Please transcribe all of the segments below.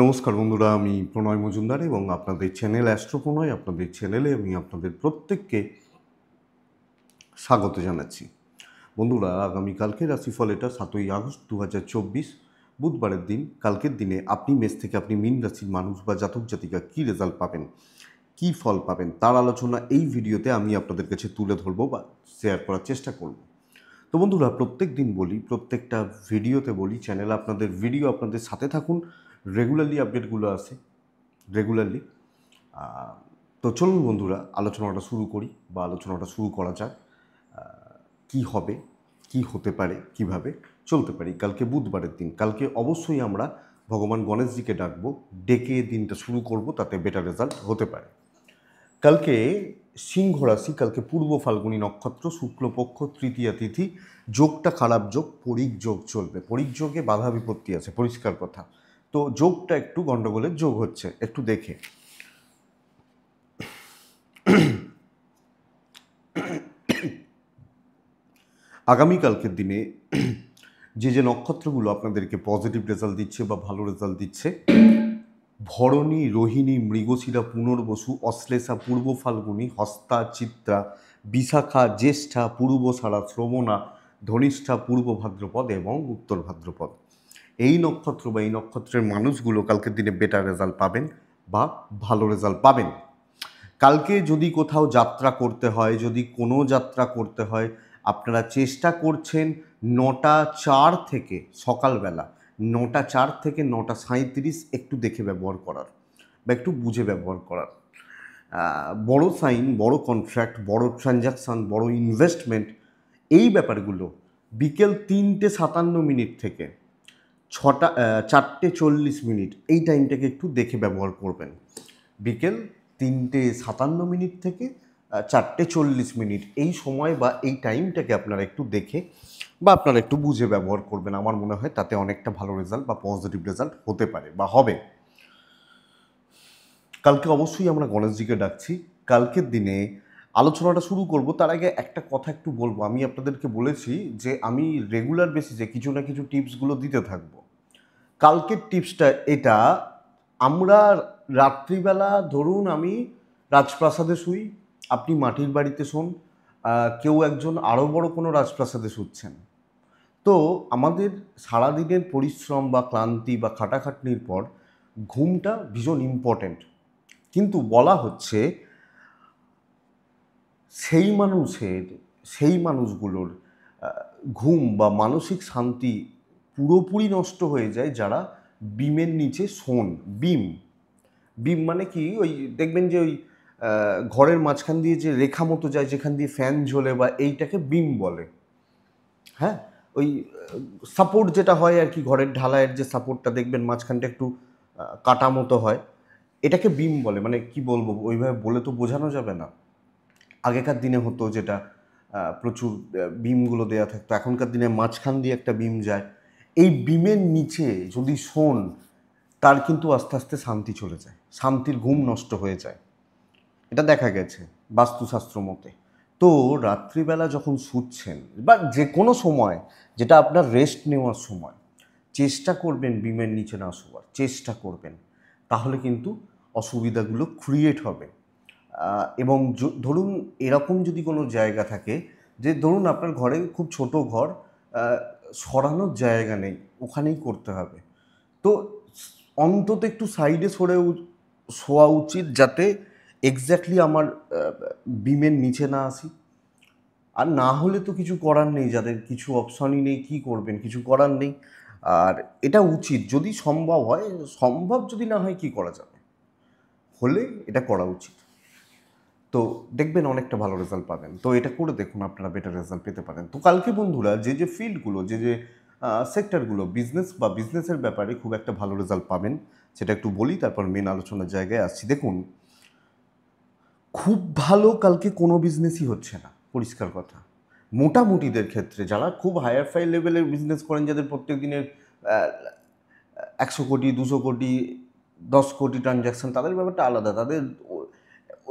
নমস্কার বন্ধুরা আমি প্রণয় মজুমদার এবং আপনাদের চ্যানেল অ্যাস্ট্রো প্রণয় আপনাদের চ্যানেলে আমি আপনাদের প্রত্যেককে স্বাগত জানাচ্ছি বন্ধুরা আগামীকালকে রাশিফল এটা সাতই আগস্ট দু বুধবারের দিন কালকের দিনে আপনি মেষ থেকে আপনি মীন রাশির মানুষ বা জাতক জাতিকা কী রেজাল্ট পাবেন কি ফল পাবেন তার আলোচনা এই ভিডিওতে আমি আপনাদের কাছে তুলে ধরবো বা শেয়ার করার চেষ্টা করব তো বন্ধুরা প্রত্যেক দিন বলি প্রত্যেকটা ভিডিওতে বলি চ্যানেল আপনাদের ভিডিও আপনাদের সাথে থাকুন রেগুলারলি আপডেটগুলো আসে রেগুলারলি তো চলুন বন্ধুরা আলোচনাটা শুরু করি বা আলোচনাটা শুরু করা যাক কি হবে কি হতে পারে কিভাবে চলতে পারি কালকে বুধবারের দিন কালকে অবশ্যই আমরা ভগবান গণেশজিকে ডাকবো ডেকে দিনটা শুরু করব তাতে বেটার রেজাল্ট হতে পারে কালকে সিংহ রাশি কালকে পূর্ব ফাল্গুনী নক্ষত্র শুক্লপক্ষ তৃতীয়া তিথি যোগটা খারাপ যোগ পরিক যোগ চলবে পরিক যোগে বাধা বিপত্তি আছে পরিষ্কার কথা তো যোগটা একটু গণ্ডগোলের যোগ হচ্ছে একটু দেখে আগামীকালকের দিনে যে যে নক্ষত্রগুলো আপনাদেরকে পজিটিভ রেজাল্ট দিচ্ছে বা ভালো রেজাল্ট দিচ্ছে ভরণী রোহিণী মৃগশিরা পুনর্বসু অশ্লেষা পূর্ব ফাল্গুনী হস্তা চিত্রা বিশাখা জ্যেষ্ঠা পূর্ব সারা শ্রমণা ধনিষ্ঠা পূর্ব ভাদ্রপদ এবং উত্তর ভাদ্রপদ এই নক্ষত্র বা এই নক্ষত্রের মানুষগুলো কালকের দিনে বেটার রেজাল্ট পাবেন বা ভালো রেজাল্ট পাবেন কালকে যদি কোথাও যাত্রা করতে হয় যদি কোনো যাত্রা করতে হয় আপনারা চেষ্টা করছেন নটা চার থেকে সকালবেলা নটা চার থেকে নটা সাঁত্রিশ একটু দেখে ব্যবহার করার বা একটু বুঝে ব্যবহার করার বড় সাইন বড় কন্ট্রাক্ট বড় ট্রানজাকশান বড় ইনভেস্টমেন্ট এই ব্যাপারগুলো বিকেল তিনটে সাতান্ন মিনিট থেকে ছটা চারটে চল্লিশ মিনিট এই টাইমটাকে একটু দেখে ব্যবহার করবেন বিকেল তিনটে সাতান্ন মিনিট থেকে চারটে চল্লিশ মিনিট এই সময় বা এই টাইমটাকে আপনারা একটু দেখে বা আপনারা একটু বুঝে ব্যবহার করবেন আমার মনে হয় তাতে অনেকটা ভালো রেজাল্ট বা পজিটিভ রেজাল্ট হতে পারে বা হবে কালকে অবশ্যই আমরা গণেশজিকে ডাকছি কালকের দিনে আলোচনাটা শুরু করব তার আগে একটা কথা একটু বলবো আমি আপনাদেরকে বলেছি যে আমি রেগুলার বেসিসে কিছু না কিছু টিপসগুলো দিতে থাকবো কালকের টিপসটা এটা আমরা রাত্রিবেলা ধরুন আমি রাজপ্রাসাদে শুই আপনি মাটির বাড়িতে শোন কেউ একজন আরও বড় কোনো রাজপ্রাসাদে শুচ্ছেন তো আমাদের সারাদিনের পরিশ্রম বা ক্লান্তি বা খাটাখাটনির পর ঘুমটা ভীষণ ইম্পর্ট্যান্ট কিন্তু বলা হচ্ছে সেই মানুষের সেই মানুষগুলোর ঘুম বা মানসিক শান্তি পুরোপুরি নষ্ট হয়ে যায় যারা বিমের নিচে শোন বিম বিম মানে কি ওই দেখবেন যে ওই ঘরের মাঝখান দিয়ে যে রেখা মতো যায় যেখান দিয়ে ফ্যান ঝোলে বা এইটাকে বিম বলে হ্যাঁ ওই সাপোর্ট যেটা হয় আর কি ঘরের ঢালাইয়ের যে সাপোর্টটা দেখবেন মাঝখানটা একটু কাটা মতো হয় এটাকে বিম বলে মানে কি বলবো ওইভাবে বলে তো বোঝানো যাবে না আগেকার দিনে হতো যেটা প্রচুর বিমগুলো দেওয়া থাকতো এখনকার দিনে মাঝখান দিয়ে একটা বিম যায় এই বিমের নিচে যদি শোন তার কিন্তু আস্তে আস্তে শান্তি চলে যায় শান্তির ঘুম নষ্ট হয়ে যায় এটা দেখা গেছে বাস্তুশাস্ত্র মতে তো রাত্রিবেলা যখন শুচ্ছেন বা যে কোনো সময় যেটা আপনার রেস্ট নেওয়ার সময় চেষ্টা করবেন বিমের নিচে না শোয়ার চেষ্টা করবেন তাহলে কিন্তু অসুবিধাগুলো ক্রিয়েট হবে এবং ধরুন এরকম যদি কোনো জায়গা থাকে যে ধরুন আপনার ঘরে খুব ছোট ঘর সরানোর জায়গা নেই ওখানেই করতে হবে তো অন্তত একটু সাইডে সরে শোয়া উচিত যাতে এক্স্যাক্টলি আমার বিমের নিচে না আসি আর না হলে তো কিছু করার নেই যাদের কিছু অপশনই নেই কি করবেন কিছু করার নেই আর এটা উচিত যদি সম্ভব হয় সম্ভব যদি না হয় কি করা যাবে হলে এটা করা উচিত তো দেখবেন অনেকটা ভালো রেজাল্ট পাবেন তো এটা করে দেখুন আপনারা বেটার রেজাল্ট পেতে পারেন তো কালকে বন্ধুরা যে যে ফিল্ডগুলো যে যে সেক্টরগুলো বিজনেস বা বিজনেসের ব্যাপারে খুব একটা ভালো রেজাল্ট পাবেন সেটা একটু বলি তারপর মেন আলোচনার জায়গায় আসছি দেখুন খুব ভালো কালকে কোনো বিজনেসই হচ্ছে না পরিষ্কার কথা মোটামুটিদের ক্ষেত্রে যারা খুব হায়ার ফাই লেভেলের বিজনেস করেন যাদের প্রত্যেক দিনের একশো কোটি দুশো কোটি দশ কোটি ট্রানজ্যাকশন তাদের ব্যাপারটা আলাদা তাদের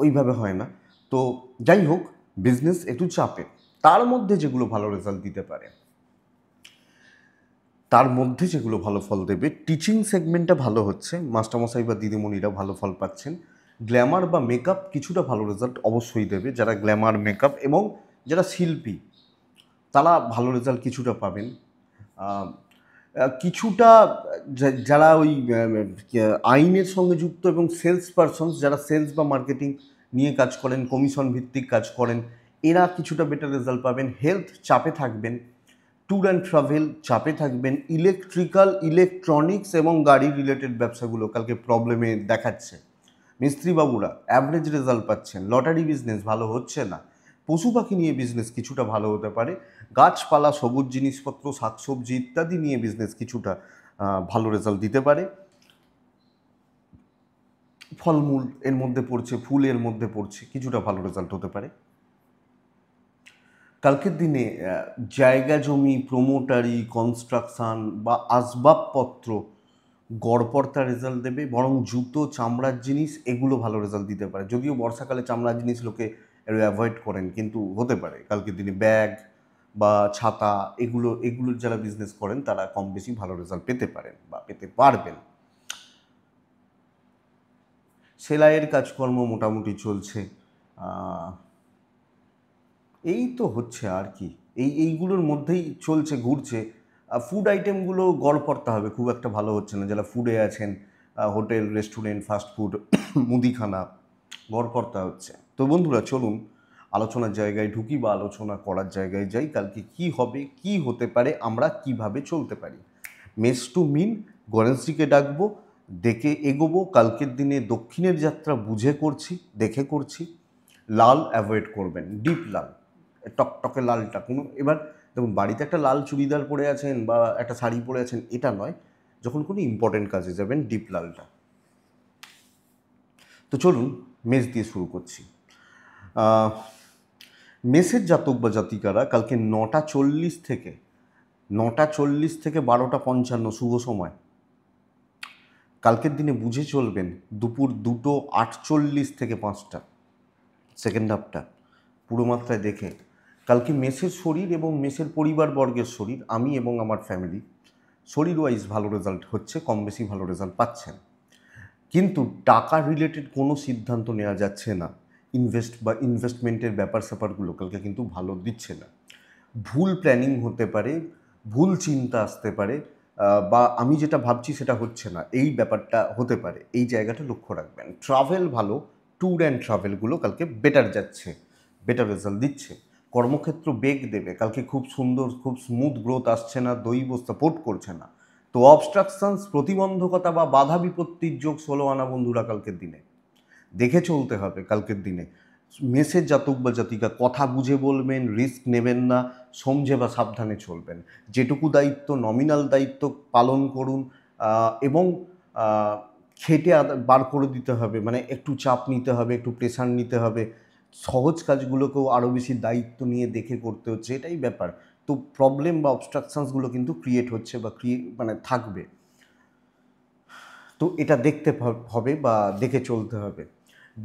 ওইভাবে হয় না তো যাই হোক বিজনেস একটু চাপে তার মধ্যে যেগুলো ভালো রেজাল্ট দিতে পারে তার মধ্যে যেগুলো ভালো ফল দেবে টিচিং সেগমেন্টটা ভালো হচ্ছে মাস্টারমশাই বা দিদিমণিরা ভালো ফল পাচ্ছেন গ্ল্যামার বা মেকআপ কিছুটা ভালো রেজাল্ট অবশ্যই দেবে যারা গ্ল্যামার মেকআপ এবং যারা শিল্পী তারা ভালো রেজাল্ট কিছুটা পাবেন কিছুটা যারা ওই আইনের সঙ্গে যুক্ত এবং সেলস পারসন যারা সেলস বা মার্কেটিং নিয়ে কাজ করেন কমিশন ভিত্তিক কাজ করেন এরা কিছুটা বেটার রেজাল্ট পাবেন হেলথ চাপে থাকবেন ট্যুর অ্যান্ড ট্রাভেল চাপে থাকবেন ইলেকট্রিক্যাল ইলেকট্রনিক্স এবং গাড়ি রিলেটেড ব্যবসাগুলো কালকে প্রবলেমে দেখাচ্ছে মিস্ত্রিবাবুরা অ্যাভারেজ রেজাল্ট পাচ্ছেন লটারি বিজনেস ভালো হচ্ছে না পশু পাখি নিয়ে বিজনেস কিছুটা ভালো হতে পারে গাছপালা সবুজ জিনিসপত্র শাকসবজি ইত্যাদি নিয়ে বিজনেস কিছুটা ভালো রেজাল্ট দিতে পারে ফলমূল এর মধ্যে পড়ছে ফুল এর মধ্যে পড়ছে কিছুটা ভালো রেজাল্ট হতে পারে কালকের দিনে জায়গা জমি প্রোমোটারি কনস্ট্রাকশান বা আসবাবপত্র গড়পর্তা রেজাল্ট দেবে বরং জুতো চামড়ার জিনিস এগুলো ভালো রেজাল্ট দিতে পারে যদিও বর্ষাকালে চামড়ার জিনিস লোকে এটা অ্যাভয়েড করেন কিন্তু হতে পারে কালকে তিনি ব্যাগ বা ছাতা এগুলো এগুলোর যারা বিজনেস করেন তারা কম বেশি ভালো রেজাল্ট পেতে পারেন বা পেতে পারবেন সেলাইয়ের কাজকর্ম মোটামুটি চলছে এই তো হচ্ছে আর কি এই এইগুলোর মধ্যেই চলছে ঘুরছে ফুড আইটেমগুলো গড়পড়তে হবে খুব একটা ভালো হচ্ছে না যারা ফুডে আছেন হোটেল রেস্টুরেন্ট ফাস্টফুড মুদিখানা গড়পড়তা হচ্ছে তো বন্ধুরা চলুন আলোচনার জায়গায় ঢুকি বা আলোচনা করার জায়গায় যাই কালকে কি হবে কি হতে পারে আমরা কিভাবে চলতে পারি মেস টু মিন গণেশজিকে ডাকবো ডেকে এগোবো কালকের দিনে দক্ষিণের যাত্রা বুঝে করছি দেখে করছি লাল অ্যাভয়েড করবেন ডিপ লাল টকটকে লালটা কোনো এবার দেখুন বাড়িতে একটা লাল চুড়িদার পরে আছেন বা একটা শাড়ি পরে আছেন এটা নয় যখন কোনো ইম্পর্টেন্ট কাজে যাবেন ডিপ লালটা তো চলুন মেজ দিয়ে শুরু করছি মেসের জাতক বা জাতিকারা কালকে নটা চল্লিশ থেকে নটা চল্লিশ থেকে বারোটা পঞ্চান্ন শুভ সময় কালকের দিনে বুঝে চলবেন দুপুর দুটো আটচল্লিশ থেকে পাঁচটা সেকেন্ড হাফটা পুরো মাত্রায় দেখে কালকে মেসের শরীর এবং মেসের পরিবারবর্গের শরীর আমি এবং আমার ফ্যামিলি শরীর ওয়াইজ ভালো রেজাল্ট হচ্ছে কম বেশি ভালো রেজাল্ট পাচ্ছেন কিন্তু টাকা রিলেটেড কোনো সিদ্ধান্ত নেওয়া যাচ্ছে না ইনভেস্ট বা ইনভেস্টমেন্টের ব্যাপার স্যাপারগুলো কালকে কিন্তু ভালো দিচ্ছে না ভুল প্ল্যানিং হতে পারে ভুল চিন্তা আসতে পারে বা আমি যেটা ভাবছি সেটা হচ্ছে না এই ব্যাপারটা হতে পারে এই জায়গাটা লক্ষ্য রাখবেন ট্রাভেল ভালো ট্যুর অ্যান্ড ট্রাভেলগুলো কালকে বেটার যাচ্ছে বেটার রেজাল্ট দিচ্ছে কর্মক্ষেত্র বেগ দেবে কালকে খুব সুন্দর খুব স্মুথ গ্রোথ আসছে না দৈব সাপোর্ট করছে না তো অবস্ট্রাকশনস প্রতিবন্ধকতা বা বাধা বিপত্তির যোগ ষোলো আনা বন্ধুরা কালকের দিনে দেখে চলতে হবে কালকের দিনে মেসেজ জাতক বা জাতিকা কথা বুঝে বলবেন রিস্ক নেবেন না সমঝে বা সাবধানে চলবেন যেটুকু দায়িত্ব নমিনাল দায়িত্ব পালন করুন এবং খেটে বার করে দিতে হবে মানে একটু চাপ নিতে হবে একটু প্রেশার নিতে হবে সহজ কাজগুলোকেও আরও বেশি দায়িত্ব নিয়ে দেখে করতে হচ্ছে এটাই ব্যাপার তো প্রবলেম বা অবস্ট্রাকশানসগুলো কিন্তু ক্রিয়েট হচ্ছে বা ক্রিয়ে মানে থাকবে তো এটা দেখতে হবে বা দেখে চলতে হবে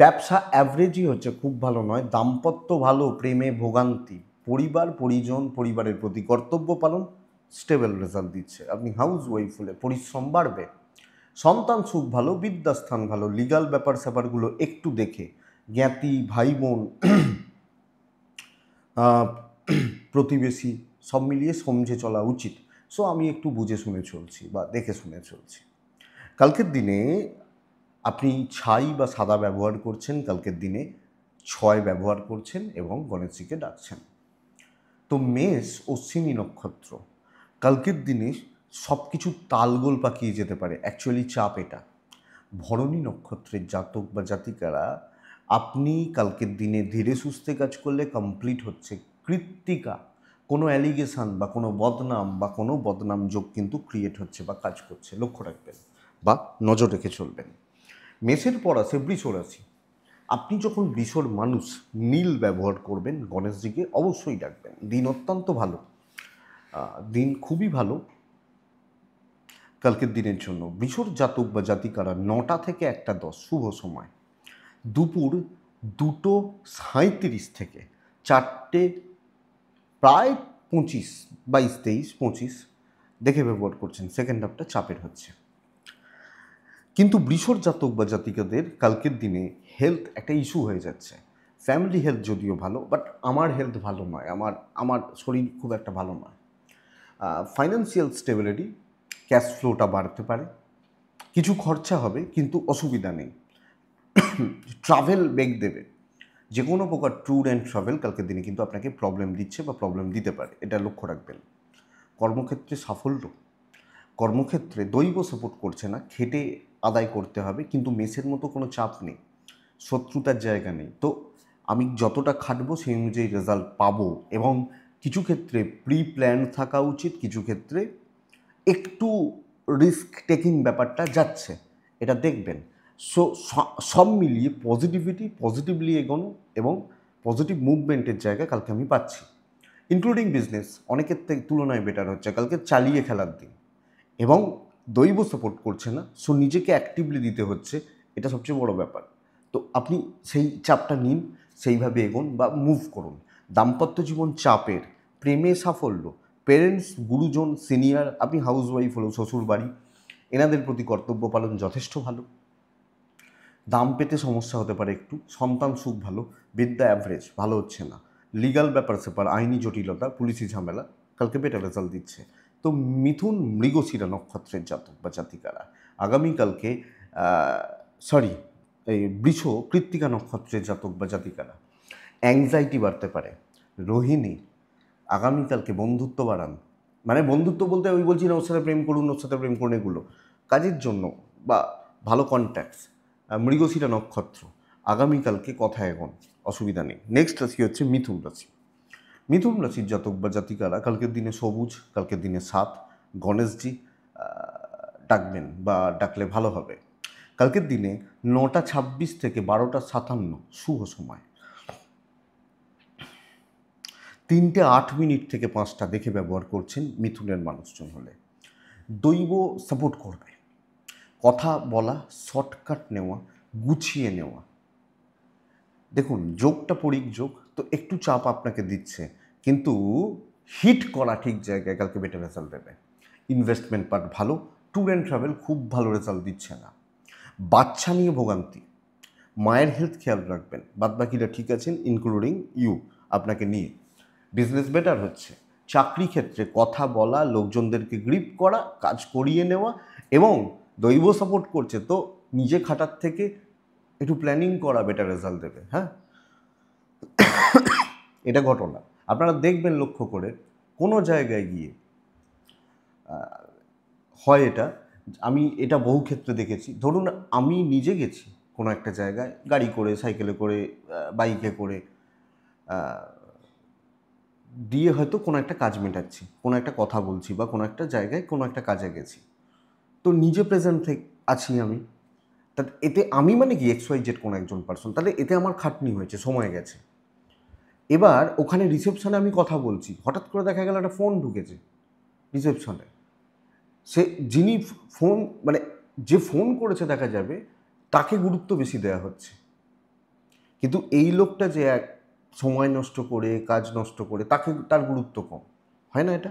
ব্যবসা অ্যাভারেজই হচ্ছে খুব ভালো নয় দাম্পত্য ভালো প্রেমে ভোগান্তি পরিবার পরিজন পরিবারের প্রতি কর্তব্য পালন স্টেবল রেজাল্ট দিচ্ছে আপনি হাউস ওয়াইফ হলে পরিশ্রম বাড়বে সন্তান সুখ ভালো বিদ্যাস্থান ভালো লিগাল ব্যাপার স্যাপারগুলো একটু দেখে জ্ঞাতি ভাই বোন প্রতিবেশী সব মিলিয়ে সমঝে চলা উচিত সো আমি একটু বুঝে শুনে চলছি বা দেখে শুনে চলছি কালকের দিনে আপনি ছাই বা সাদা ব্যবহার করছেন কালকের দিনে ছয় ব্যবহার করছেন এবং গণেশজিকে ডাকছেন তো মেষ অশ্বিনী নক্ষত্র কালকের দিনে সব কিছু তালগোল পাকিয়ে যেতে পারে অ্যাকচুয়ালি চাপ এটা ভরণী নক্ষত্রের জাতক বা জাতিকারা আপনি কালকের দিনে ধীরে সুস্থে কাজ করলে কমপ্লিট হচ্ছে কৃত্তিকা কোনো অ্যালিগেশান বা কোনো বদনাম বা কোনো বদনাম যোগ কিন্তু ক্রিয়েট হচ্ছে বা কাজ করছে লক্ষ্য রাখবেন বা নজর রেখে চলবেন মেষের পর আছে বৃষ রাশি আপনি যখন বৃষর মানুষ নীল ব্যবহার করবেন গণেশজিকে অবশ্যই ডাকবেন দিন অত্যন্ত ভালো দিন খুবই ভালো কালকের দিনের জন্য বৃষর জাতক বা জাতিকারা নটা থেকে একটা দশ শুভ সময় দুপুর দুটো সাঁত্রিশ থেকে চারটে প্রায় পঁচিশ বাইশ তেইশ পঁচিশ দেখে ব্যবহার করছেন সেকেন্ড হাফটা চাপের হচ্ছে কিন্তু বৃষর জাতক বা জাতিকাদের কালকের দিনে হেলথ একটা ইস্যু হয়ে যাচ্ছে ফ্যামিলি হেলথ যদিও ভালো বাট আমার হেলথ ভালো নয় আমার আমার শরীর খুব একটা ভালো নয় ফাইন্যান্সিয়াল স্টেবিলিটি ক্যাশ ফ্লোটা বাড়তে পারে কিছু খরচা হবে কিন্তু অসুবিধা নেই ট্রাভেল বেগ দেবে যে কোনো প্রকার ট্যুর অ্যান্ড ট্রাভেল কালকের দিনে কিন্তু আপনাকে প্রবলেম দিচ্ছে বা প্রবলেম দিতে পারে এটা লক্ষ্য রাখবেন কর্মক্ষেত্রে সাফল্য কর্মক্ষেত্রে দৈব সাপোর্ট করছে না খেটে আদায় করতে হবে কিন্তু মেসের মতো কোনো চাপ নেই শত্রুতার জায়গা নেই তো আমি যতটা খাটবো সেই অনুযায়ী রেজাল্ট পাবো এবং কিছু ক্ষেত্রে প্রি প্ল্যান থাকা উচিত কিছু ক্ষেত্রে একটু রিস্ক টেকিং ব্যাপারটা যাচ্ছে এটা দেখবেন সো সব মিলিয়ে পজিটিভিটি পজিটিভলি এগোনো এবং পজিটিভ মুভমেন্টের জায়গা কালকে আমি পাচ্ছি ইনক্লুডিং বিজনেস অনেকের থেকে তুলনায় বেটার হচ্ছে কালকে চালিয়ে খেলার দিন এবং দৈব সাপোর্ট করছে না সো নিজেকে অ্যাক্টিভলি দিতে হচ্ছে এটা সবচেয়ে বড় ব্যাপার তো আপনি সেই চাপটা নিন সেইভাবে এগোন বা মুভ করুন দাম্পত্য জীবন চাপের প্রেমে সাফল্য পেরেন্টস গুরুজন সিনিয়র আপনি হাউসওয়াইফ হলো শ্বশুর বাড়ি এনাদের প্রতি কর্তব্য পালন যথেষ্ট ভালো দাম পেতে সমস্যা হতে পারে একটু সন্তান সুখ ভালো বিদ্যা অ্যাভারেজ ভালো হচ্ছে না লিগাল ব্যাপার সেপার আইনি জটিলতা পুলিশি ঝামেলা কালকে বেটার রেজাল্ট দিচ্ছে তো মিথুন মৃগশিরা নক্ষত্রের জাতক বা জাতিকারা আগামীকালকে সরি এই বৃষ কৃত্তিকা নক্ষত্রের জাতক বা জাতিকারা অ্যাংজাইটি বাড়তে পারে রোহিণী আগামীকালকে বন্ধুত্ব বাড়ান মানে বন্ধুত্ব বলতে আমি বলছি না ওর সাথে প্রেম করুন ওর সাথে প্রেম করুন এগুলো কাজের জন্য বা ভালো কন্ট্যাক্টস মৃগশিরা নক্ষত্র আগামীকালকে কথা এখন অসুবিধা নেই নেক্সট রাশি হচ্ছে মিথুন রাশি মিথুন রাশির জাতক বা জাতিকারা কালকের দিনে সবুজ কালকের দিনে সাত গণেশজি ডাকবেন বা ডাকলে ভালো হবে কালকের দিনে নটা ছাব্বিশ থেকে বারোটা সাতান্ন শুভ সময় তিনটে আট মিনিট থেকে পাঁচটা দেখে ব্যবহার করছেন মিথুনের মানুষজন হলে দৈব সাপোর্ট করবে কথা বলা শর্টকাট নেওয়া গুছিয়ে নেওয়া দেখুন যোগটা পরিক যোগ তো একটু চাপ আপনাকে দিচ্ছে কিন্তু হিট করা ঠিক জায়গায় কালকে বেটার রেজাল্ট দেবে ইনভেস্টমেন্ট পার্ট ভালো ট্যুর অ্যান্ড ট্রাভেল খুব ভালো রেজাল্ট দিচ্ছে না বাচ্চা নিয়ে ভোগান্তি মায়ের হেলথ খেয়াল রাখবেন বাদবাকিরা ঠিক আছেন ইনক্লুডিং ইউ আপনাকে নিয়ে বিজনেস বেটার হচ্ছে চাকরি ক্ষেত্রে কথা বলা লোকজনদেরকে গ্রিপ করা কাজ করিয়ে নেওয়া এবং দৈব সাপোর্ট করছে তো নিজে খাটার থেকে একটু প্ল্যানিং করা বেটার রেজাল্ট দেবে হ্যাঁ এটা ঘটনা আপনারা দেখবেন লক্ষ্য করে কোনো জায়গায় গিয়ে হয় এটা আমি এটা বহু ক্ষেত্রে দেখেছি ধরুন আমি নিজে গেছি কোনো একটা জায়গায় গাড়ি করে সাইকেলে করে বাইকে করে দিয়ে হয়তো কোনো একটা কাজ মেটাচ্ছি কোনো একটা কথা বলছি বা কোনো একটা জায়গায় কোনো একটা কাজে গেছি তো নিজে প্রেজেন্ট থেকে আছি আমি তা এতে আমি মানে কি এক্স ওয়াই জেড কোনো একজন পার্সন তাহলে এতে আমার খাটনি হয়েছে সময় গেছে এবার ওখানে রিসেপশনে আমি কথা বলছি হঠাৎ করে দেখা গেল একটা ফোন ঢুকেছে রিসেপশনে সে যিনি ফোন মানে যে ফোন করেছে দেখা যাবে তাকে গুরুত্ব বেশি দেওয়া হচ্ছে কিন্তু এই লোকটা যে এক সময় নষ্ট করে কাজ নষ্ট করে তাকে তার গুরুত্ব কম হয় না এটা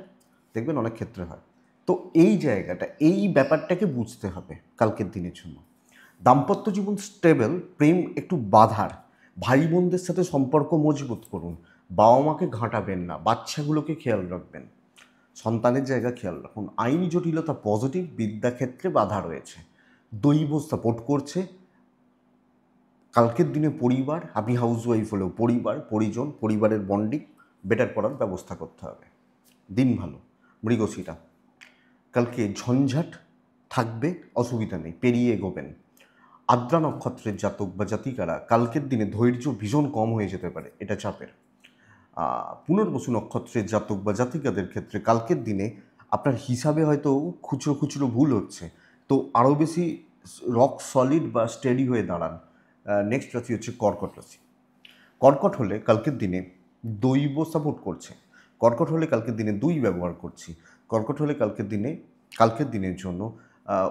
দেখবেন অনেক ক্ষেত্রে হয় তো এই জায়গাটা এই ব্যাপারটাকে বুঝতে হবে কালকের দিনের জন্য দাম্পত্য জীবন স্টেবল প্রেম একটু বাধার ভাই বোনদের সাথে সম্পর্ক মজবুত করুন বাবা মাকে ঘাঁটাবেন না বাচ্চাগুলোকে খেয়াল রাখবেন সন্তানের জায়গা খেয়াল রাখুন আইনি জটিলতা পজিটিভ বিদ্যাক্ষেত্রে বাধা রয়েছে দৈব সাপোর্ট করছে কালকের দিনে পরিবার আপনি হাউসওয়াইফ হলেও পরিবার পরিজন পরিবারের বন্ডিং বেটার করার ব্যবস্থা করতে হবে দিন ভালো মৃগশিরা কালকে ঝঞ্ঝাট থাকবে অসুবিধা নেই পেরিয়ে এগোবেন আদ্রা নক্ষত্রের জাতক বা জাতিকারা কালকের দিনে ধৈর্য ভীষণ কম হয়ে যেতে পারে এটা চাপের পুনর্বসু নক্ষত্রের জাতক বা জাতিকাদের ক্ষেত্রে কালকের দিনে আপনার হিসাবে হয়তো খুচরো খুচরো ভুল হচ্ছে তো আরও বেশি রক সলিড বা স্টেডি হয়ে দাঁড়ান নেক্সট রাশি হচ্ছে কর্কট রাশি কর্কট হলে কালকের দিনে দৈব সাপোর্ট করছে কর্কট হলে কালকের দিনে দুই ব্যবহার করছি কর্কট হলে কালকের দিনে কালকের দিনের জন্য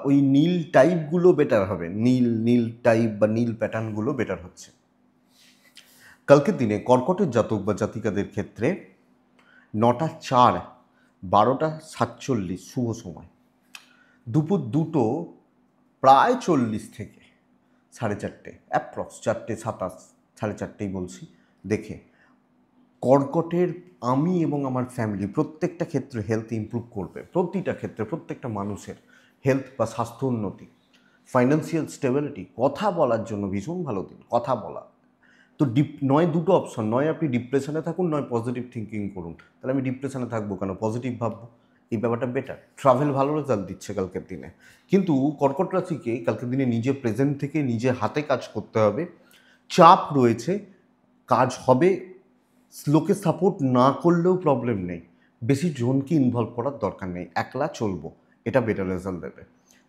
ওই নীল টাইপগুলো বেটার হবে নীল নীল টাইপ বা নীল প্যাটার্নগুলো বেটার হচ্ছে কালকের দিনে কর্কটের জাতক বা জাতিকাদের ক্ষেত্রে নটা চার বারোটা সাতচল্লিশ শুভ সময় দুপুর দুটো প্রায় চল্লিশ থেকে সাড়ে চারটে অ্যাপ্রক্স চারটে সাতাশ সাড়ে চারটেই বলছি দেখে কর্কটের আমি এবং আমার ফ্যামিলি প্রত্যেকটা ক্ষেত্রে হেলথ ইম্প্রুভ করবে প্রতিটা ক্ষেত্রে প্রত্যেকটা মানুষের হেলথ বা স্বাস্থ্য উন্নতি ফাইন্যান্সিয়াল স্টেবিলিটি কথা বলার জন্য ভীষণ ভালো দিন কথা বলা তো ডিপ নয় দুটো অপশন নয় আপনি ডিপ্রেশনে থাকুন নয় পজিটিভ থিঙ্কিং করুন তাহলে আমি ডিপ্রেশনে থাকবো কেন পজিটিভ ভাববো এই ব্যাপারটা বেটার ট্রাভেল ভালো রেজাল্ট দিচ্ছে কালকের দিনে কিন্তু কর্কট রাশিকে কালকের দিনে নিজে প্রেজেন্ট থেকে নিজে হাতে কাজ করতে হবে চাপ রয়েছে কাজ হবে লোকে সাপোর্ট না করলেও প্রবলেম নেই বেশি জনকে ইনভলভ করার দরকার নেই একলা চলবো এটা বেটার রেজাল্ট দেবে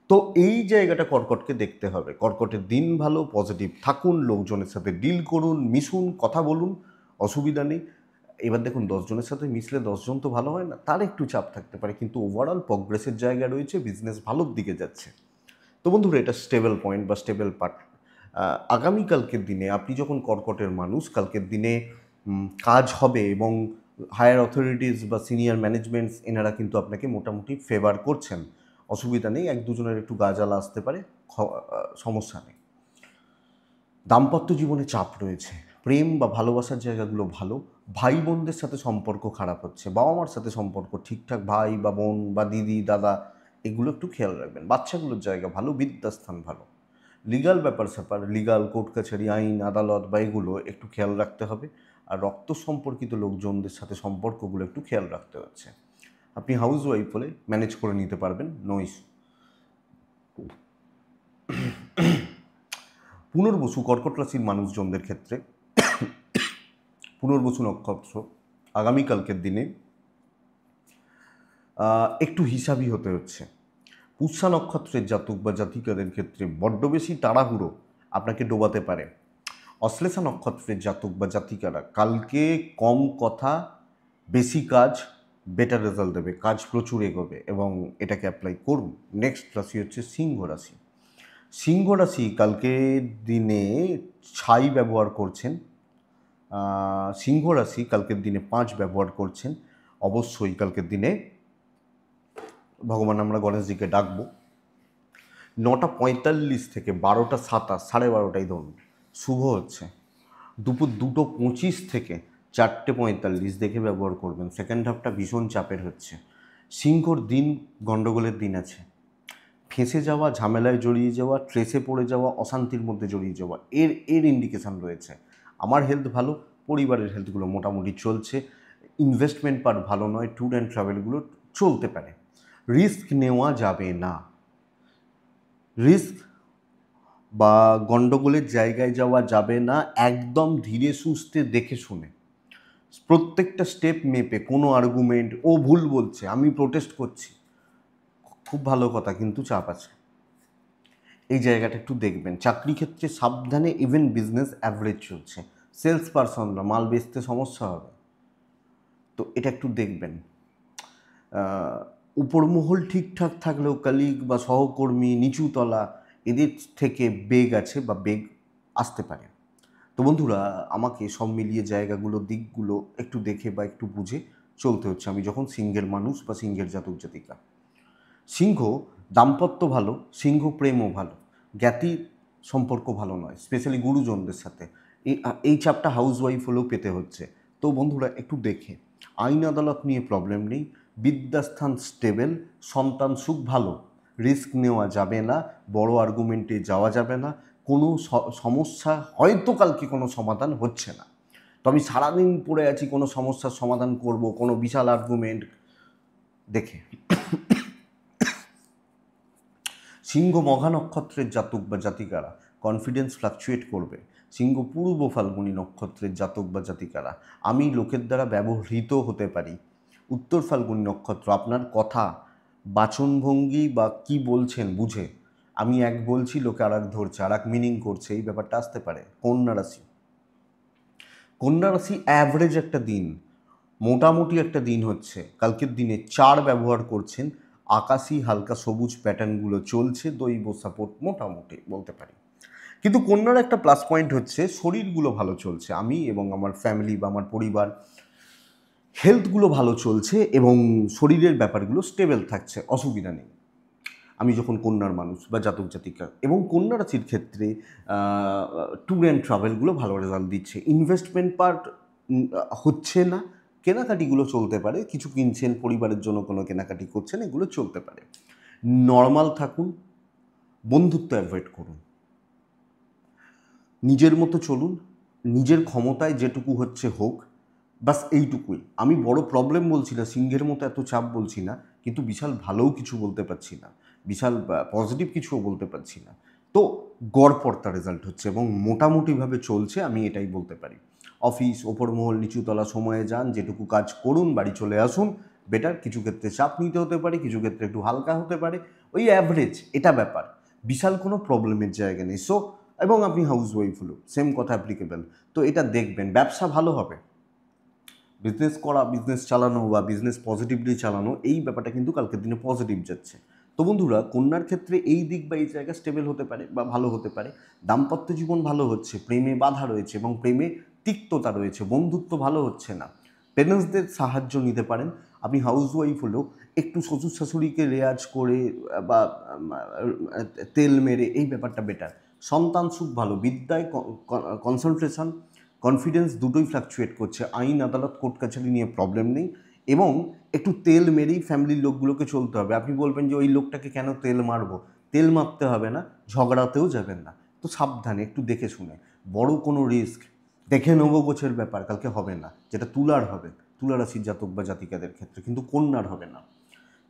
তো এই জায়গাটা কর্কটকে দেখতে হবে কর্কটের দিন ভালো পজিটিভ থাকুন লোকজনের সাথে ডিল করুন মিশুন কথা বলুন অসুবিধা নেই এবার দেখুন দশজনের সাথে মিশলে দশজন তো ভালো হয় না তার একটু চাপ থাকতে পারে কিন্তু ওভারঅল প্রগ্রেসের জায়গা রয়েছে বিজনেস ভালোর দিকে যাচ্ছে তো বন্ধুরা এটা স্টেবল পয়েন্ট বা স্টেবল পার্ট আগামীকালকের দিনে আপনি যখন কর্কটের মানুষ কালকের দিনে কাজ হবে এবং হায়ার অথরিটিস বা সিনিয়র ম্যানেজমেন্টস এনারা কিন্তু আপনাকে মোটামুটি ফেভার করছেন অসুবিধা নেই এক দুজনের একটু গাজালা আসতে পারে সমস্যা নেই দাম্পত্য জীবনে চাপ রয়েছে প্রেম বা ভালোবাসার জায়গাগুলো ভালো ভাই বোনদের সাথে সম্পর্ক খারাপ হচ্ছে বাবা মার সাথে সম্পর্ক ঠিকঠাক ভাই বা বোন বা দিদি দাদা এগুলো একটু খেয়াল রাখবেন বাচ্চাগুলোর জায়গা ভালো বিদ্যাস্থান ভালো লিগাল ব্যাপার স্যাপার লিগাল কোর্ট কাছারি আইন আদালত বা এগুলো একটু খেয়াল রাখতে হবে আর রক্ত সম্পর্কিত লোকজনদের সাথে সম্পর্কগুলো একটু খেয়াল রাখতে হচ্ছে আপনি হাউস ওয়াইফ হলে ম্যানেজ করে নিতে পারবেন নো ইস্যু পুনর্বসু কর্কট রাশির মানুষজনদের ক্ষেত্রে পুনর্বসু নক্ষত্র আগামীকালকের দিনে একটু হিসাবই হতে হচ্ছে পুষা নক্ষত্রের জাতক বা জাতিকাদের ক্ষেত্রে বড্ড বেশি তাড়াহুড়ো আপনাকে ডোবাতে পারে অশ্লেষা নক্ষত্রের জাতক বা জাতিকারা কালকে কম কথা বেশি কাজ বেটার রেজাল্ট দেবে কাজ প্রচুর এগোবে এবং এটাকে অ্যাপ্লাই করুন নেক্সট রাশি হচ্ছে সিংহ রাশি সিংহ রাশি কালকের দিনে ছাই ব্যবহার করছেন সিংহ রাশি কালকের দিনে পাঁচ ব্যবহার করছেন অবশ্যই কালকের দিনে ভগবান আমরা গণেশজিকে ডাকবো নটা পঁয়তাল্লিশ থেকে বারোটা সাতাশ সাড়ে বারোটাই ধরুন শুভ হচ্ছে দুপুর দুটো পঁচিশ থেকে চারটে পঁয়তাল্লিশ দেখে ব্যবহার করবেন সেকেন্ড হাফটা ভীষণ চাপের হচ্ছে সিংহর দিন গণ্ডগোলের দিন আছে ফেঁসে যাওয়া ঝামেলায় জড়িয়ে যাওয়া ট্রেসে পড়ে যাওয়া অশান্তির মধ্যে জড়িয়ে যাওয়া এর এর ইন্ডিকেশান রয়েছে আমার হেলথ ভালো পরিবারের হেলথগুলো মোটামুটি চলছে ইনভেস্টমেন্ট পার ভালো নয় ট্যুর অ্যান্ড ট্রাভেলগুলো চলতে পারে রিস্ক নেওয়া যাবে না রিস্ক বা গণ্ডগোলের জায়গায় যাওয়া যাবে না একদম ধীরে সুস্থে দেখে শুনে প্রত্যেকটা স্টেপ মেপে কোনো আর্গুমেন্ট ও ভুল বলছে আমি প্রোটেস্ট করছি খুব ভালো কথা কিন্তু চাপ আছে এই জায়গাটা একটু দেখবেন চাকরি ক্ষেত্রে সাবধানে ইভেন বিজনেস অ্যাভারেজ চলছে সেলস পারসনরা মাল বেচতে সমস্যা হবে তো এটা একটু দেখবেন উপরমহল ঠিকঠাক থাকলেও কালিগ বা সহকর্মী নিচুতলা এদের থেকে বেগ আছে বা বেগ আসতে পারে তো বন্ধুরা আমাকে সব মিলিয়ে জায়গাগুলো দিকগুলো একটু দেখে বা একটু বুঝে চলতে হচ্ছে আমি যখন সিংহের মানুষ বা সিংহের জাতক জাতিকা সিংহ দাম্পত্য ভালো সিংহ প্রেমও ভালো জ্ঞাতি সম্পর্ক ভালো নয় স্পেশালি গুরুজনদের সাথে এই এই চাপটা হাউসওয়াইফ হলেও পেতে হচ্ছে তো বন্ধুরা একটু দেখে আইন আদালত নিয়ে প্রবলেম নেই বিদ্যাস্থান স্টেবেল সন্তান সুখ ভালো রিস্ক নেওয়া যাবে না বড় আর্গুমেন্টে যাওয়া যাবে না কোনো সমস্যা হয়তো কালকে কোনো সমাধান হচ্ছে না তো আমি সারাদিন পড়ে আছি কোনো সমস্যার সমাধান করব কোনো বিশাল আর্গুমেন্ট দেখে সিংহ মহানক্ষত্রের নক্ষত্রের জাতক বা জাতিকারা কনফিডেন্স ফ্লাকচুয়েট করবে সিংহ পূর্ব ফাল্গুনি নক্ষত্রের জাতক বা জাতিকারা আমি লোকের দ্বারা ব্যবহৃত হতে পারি উত্তর ফাল্গুনি নক্ষত্র আপনার কথা বাচনভঙ্গি বা কি বলছেন বুঝে আমি এক বলছি লোকে আর এক ধরছে আর এক মিনিং করছে এই ব্যাপারটা আসতে পারে কন্যা রাশি কন্যা রাশি অ্যাভারেজ একটা দিন মোটামুটি একটা দিন হচ্ছে কালকের দিনে চার ব্যবহার করছেন আকাশি হালকা সবুজ প্যাটার্নগুলো চলছে দৈব সাপোর্ট মোটামুটি বলতে পারি কিন্তু কন্যার একটা প্লাস পয়েন্ট হচ্ছে শরীরগুলো ভালো চলছে আমি এবং আমার ফ্যামিলি বা আমার পরিবার হেলথগুলো ভালো চলছে এবং শরীরের ব্যাপারগুলো স্টেবল থাকছে অসুবিধা নেই আমি যখন কন্যার মানুষ বা জাতক জাতিকা এবং কন্যা রাশির ক্ষেত্রে ট্যুর অ্যান্ড ট্রাভেলগুলো ভালো রেজাল্ট দিচ্ছে ইনভেস্টমেন্ট পার্ট হচ্ছে না কেনাকাটিগুলো চলতে পারে কিছু কিনছেন পরিবারের জন্য কোনো কেনাকাটি করছেন এগুলো চলতে পারে নর্মাল থাকুন বন্ধুত্ব অ্যাভয়েড করুন নিজের মতো চলুন নিজের ক্ষমতায় যেটুকু হচ্ছে হোক বাস এইটুকুই আমি বড় প্রবলেম বলছি না সিংহের মতো এত চাপ বলছি না কিন্তু বিশাল ভালোও কিছু বলতে পারছি না বিশাল পজিটিভ কিছুও বলতে পারছি না তো তার রেজাল্ট হচ্ছে এবং মোটামুটিভাবে চলছে আমি এটাই বলতে পারি অফিস ওপরমহল নিচুতলা সময়ে যান যেটুকু কাজ করুন বাড়ি চলে আসুন বেটার কিছু ক্ষেত্রে চাপ নিতে হতে পারে কিছু ক্ষেত্রে একটু হালকা হতে পারে ওই অ্যাভারেজ এটা ব্যাপার বিশাল কোনো প্রবলেমের জায়গা নেই সো এবং আপনি হাউস ওয়াইফ হলো সেম কথা অ্যাপ্লিকেবেল তো এটা দেখবেন ব্যবসা ভালো হবে বিজনেস করা বিজনেস চালানো বা বিজনেস পজিটিভলি চালানো এই ব্যাপারটা কিন্তু কালকের দিনে পজিটিভ যাচ্ছে তো বন্ধুরা কন্যার ক্ষেত্রে এই দিক বা এই জায়গা স্টেবল হতে পারে বা ভালো হতে পারে দাম্পত্য জীবন ভালো হচ্ছে প্রেমে বাধা রয়েছে এবং প্রেমে তিক্ততা রয়েছে বন্ধুত্ব ভালো হচ্ছে না পেরেন্টসদের সাহায্য নিতে পারেন আপনি হাউসওয়াইফ হলেও একটু শ্বশুর শাশুড়িকে রেয়াজ করে বা তেল মেরে এই ব্যাপারটা বেটার সন্তান সুখ ভালো বিদ্যায় কনসেন্ট্রেশন কনফিডেন্স দুটোই ফ্লাকচুয়েট করছে আইন আদালত কোর্ট কাছারি নিয়ে প্রবলেম নেই এবং একটু তেল মেরেই ফ্যামিলির লোকগুলোকে চলতে হবে আপনি বলবেন যে ওই লোকটাকে কেন তেল মারবো তেল মারতে হবে না ঝগড়াতেও যাবেন না তো সাবধানে একটু দেখে শুনে বড় কোনো রিস্ক দেখে নেবো গোছের ব্যাপার কালকে হবে না যেটা তুলার হবে তুলা রাশির জাতক বা জাতিকাদের ক্ষেত্রে কিন্তু কন্যার হবে না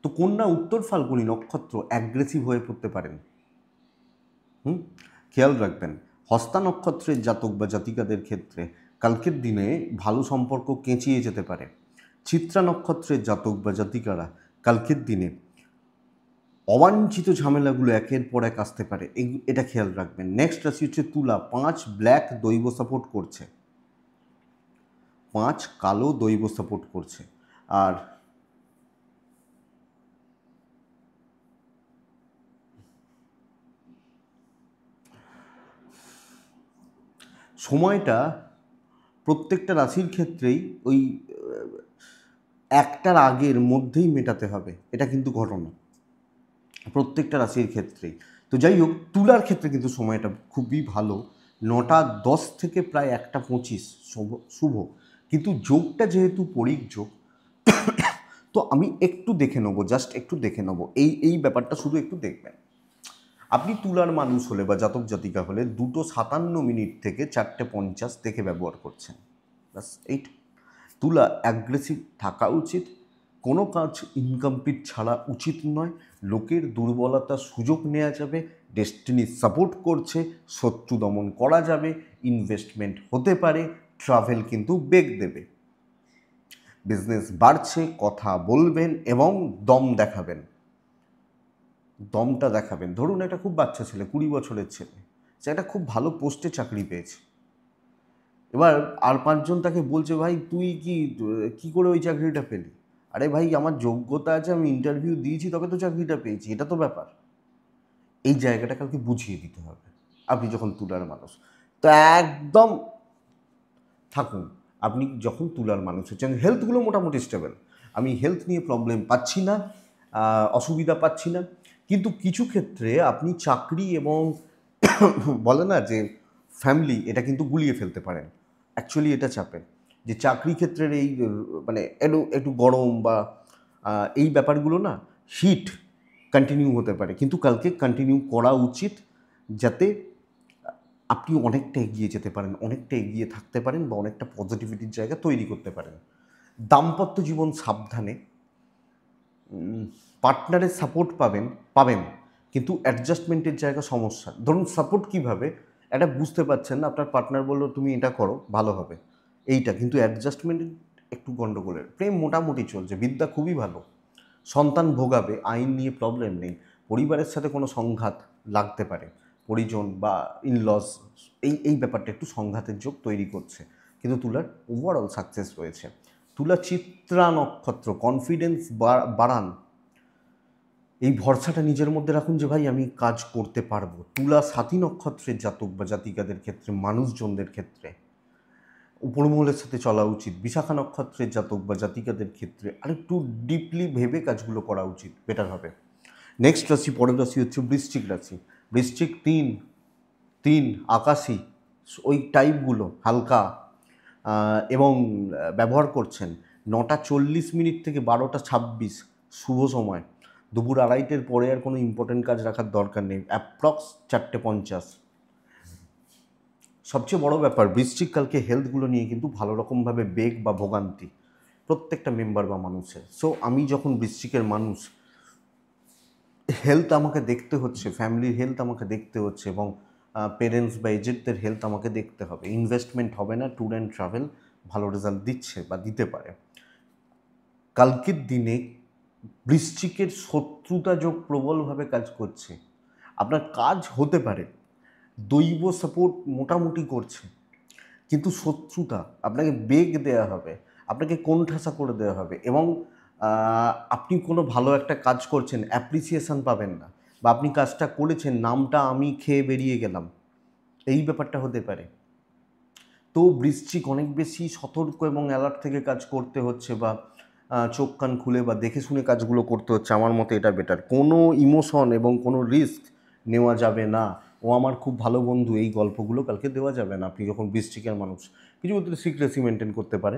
তো কন্যা উত্তর ফাল্গুনি নক্ষত্র অ্যাগ্রেসিভ হয়ে পড়তে পারেন হুম খেয়াল রাখবেন হস্তা নক্ষত্রের জাতক বা জাতিকাদের ক্ষেত্রে কালকের দিনে ভালো সম্পর্ক কেঁচিয়ে যেতে পারে চিত্রা নক্ষত্রের জাতক বা জাতিকারা কালকের দিনে অবাঞ্ছিত ঝামেলাগুলো একের পর এক আসতে পারে এটা খেয়াল রাখবেন নেক্সট রাশি হচ্ছে তুলা পাঁচ ব্ল্যাক দৈব সাপোর্ট করছে পাঁচ কালো দৈব সাপোর্ট করছে আর সময়টা প্রত্যেকটা রাশির ক্ষেত্রেই ওই একটার আগের মধ্যেই মেটাতে হবে এটা কিন্তু ঘটনা প্রত্যেকটা রাশির ক্ষেত্রেই তো যাই হোক তুলার ক্ষেত্রে কিন্তু সময়টা খুবই ভালো নটা দশ থেকে প্রায় একটা পঁচিশ শুভ কিন্তু যোগটা যেহেতু পরিক যোগ তো আমি একটু দেখে নেবো জাস্ট একটু দেখে নেবো এই এই ব্যাপারটা শুধু একটু দেখবেন আপনি তুলার মানুষ হলে বা জাতক জাতিকা হলে দুটো সাতান্ন মিনিট থেকে চারটে পঞ্চাশ থেকে ব্যবহার করছেন ব্যাস এইট তুলা অ্যাগ্রেসিভ থাকা উচিত কোনো কাজ ইনকমপ্লিট ছাড়া উচিত নয় লোকের দুর্বলতা সুযোগ নেওয়া যাবে ডেস্টিনি সাপোর্ট করছে শত্রু দমন করা যাবে ইনভেস্টমেন্ট হতে পারে ট্রাভেল কিন্তু বেগ দেবে বিজনেস বাড়ছে কথা বলবেন এবং দম দেখাবেন দমটা দেখাবেন ধরুন একটা খুব বাচ্চা ছেলে কুড়ি বছরের ছেলে সে একটা খুব ভালো পোস্টে চাকরি পেয়েছে এবার আর পাঁচজন তাকে বলছে ভাই তুই কি কি করে ওই চাকরিটা পেলি আরে ভাই আমার যোগ্যতা আছে আমি ইন্টারভিউ দিয়েছি তবে তো চাকরিটা পেয়েছি এটা তো ব্যাপার এই জায়গাটা কালকে বুঝিয়ে দিতে হবে আপনি যখন তুলার মানুষ তো একদম থাকুন আপনি যখন তুলার মানুষ হচ্ছেন হেলথগুলো মোটামুটি স্টেবেল আমি হেলথ নিয়ে প্রবলেম পাচ্ছি না অসুবিধা পাচ্ছি না কিন্তু কিছু ক্ষেত্রে আপনি চাকরি এবং বলে না যে ফ্যামিলি এটা কিন্তু গুলিয়ে ফেলতে পারেন অ্যাকচুয়ালি এটা চাপে যে চাকরি ক্ষেত্রের এই মানে একটু একটু গরম বা এই ব্যাপারগুলো না হিট কন্টিনিউ হতে পারে কিন্তু কালকে কন্টিনিউ করা উচিত যাতে আপনি অনেকটা এগিয়ে যেতে পারেন অনেকটা এগিয়ে থাকতে পারেন বা অনেকটা পজিটিভিটির জায়গা তৈরি করতে পারেন দাম্পত্য জীবন সাবধানে পার্টনারের সাপোর্ট পাবেন পাবেন কিন্তু অ্যাডজাস্টমেন্টের জায়গা সমস্যা ধরুন সাপোর্ট কিভাবে এটা বুঝতে পারছেন না আপনার পার্টনার বললো তুমি এটা করো ভালো হবে এইটা কিন্তু অ্যাডজাস্টমেন্ট একটু গণ্ডগোলের প্রেম মোটামুটি চলছে বিদ্যা খুবই ভালো সন্তান ভোগাবে আইন নিয়ে প্রবলেম নেই পরিবারের সাথে কোনো সংঘাত লাগতে পারে পরিজন বা ইনলস এই এই ব্যাপারটা একটু সংঘাতের যোগ তৈরি করছে কিন্তু তুলার ওভারঅল সাকসেস রয়েছে তুলা চিত্রা নক্ষত্র কনফিডেন্স বাড়ান এই ভরসাটা নিজের মধ্যে রাখুন যে ভাই আমি কাজ করতে পারবো তুলা সাথী নক্ষত্রের জাতক বা জাতিকাদের ক্ষেত্রে মানুষজনদের ক্ষেত্রে উপরমহলের সাথে চলা উচিত বিশাখা নক্ষত্রের জাতক বা জাতিকাদের ক্ষেত্রে আরেকটু ডিপলি ভেবে কাজগুলো করা উচিত বেটার হবে নেক্সট রাশি পরের রাশি হচ্ছে বৃশ্চিক রাশি বৃশ্চিক তিন তিন আকাশি ওই টাইপগুলো হালকা এবং ব্যবহার করছেন নটা চল্লিশ মিনিট থেকে বারোটা ছাব্বিশ শুভ সময় দুপুর আড়াইটের পরে আর কোনো ইম্পর্টেন্ট কাজ রাখার দরকার নেই অ্যাপ্রক্স চারটে পঞ্চাশ সবচেয়ে বড় ব্যাপার বৃষ্টিকালকে কালকে হেলথগুলো নিয়ে কিন্তু ভালো রকমভাবে বেগ বা ভোগান্তি প্রত্যেকটা মেম্বার বা মানুষের সো আমি যখন বৃষ্টিকের মানুষ হেলথ আমাকে দেখতে হচ্ছে ফ্যামিলির হেলথ আমাকে দেখতে হচ্ছে এবং পেরেন্টস বা এজেন্টদের হেলথ আমাকে দেখতে হবে ইনভেস্টমেন্ট হবে না ট্যুর অ্যান্ড ট্রাভেল ভালো রেজাল্ট দিচ্ছে বা দিতে পারে কালকের দিনে বৃশ্চিকের শত্রুতা যোগ প্রবলভাবে কাজ করছে আপনার কাজ হতে পারে দৈব সাপোর্ট মোটামুটি করছে কিন্তু শত্রুতা আপনাকে বেগ দেয়া হবে আপনাকে কোণঠাসা করে দেওয়া হবে এবং আপনি কোনো ভালো একটা কাজ করছেন অ্যাপ্রিসিয়েশন পাবেন না বা আপনি কাজটা করেছেন নামটা আমি খেয়ে বেরিয়ে গেলাম এই ব্যাপারটা হতে পারে তো বৃশ্চিক অনেক বেশি সতর্ক এবং অ্যালার্ট থেকে কাজ করতে হচ্ছে বা চোখ কান খুলে বা দেখে শুনে কাজগুলো করতে হচ্ছে আমার মতে এটা বেটার কোনো ইমোশন এবং কোনো রিস্ক নেওয়া যাবে না ও আমার খুব ভালো বন্ধু এই গল্পগুলো কালকে দেওয়া যাবে না আপনি যখন বৃষ্টিকের মানুষ কিছু বলতে সিক্রেসি মেনটেন করতে পারে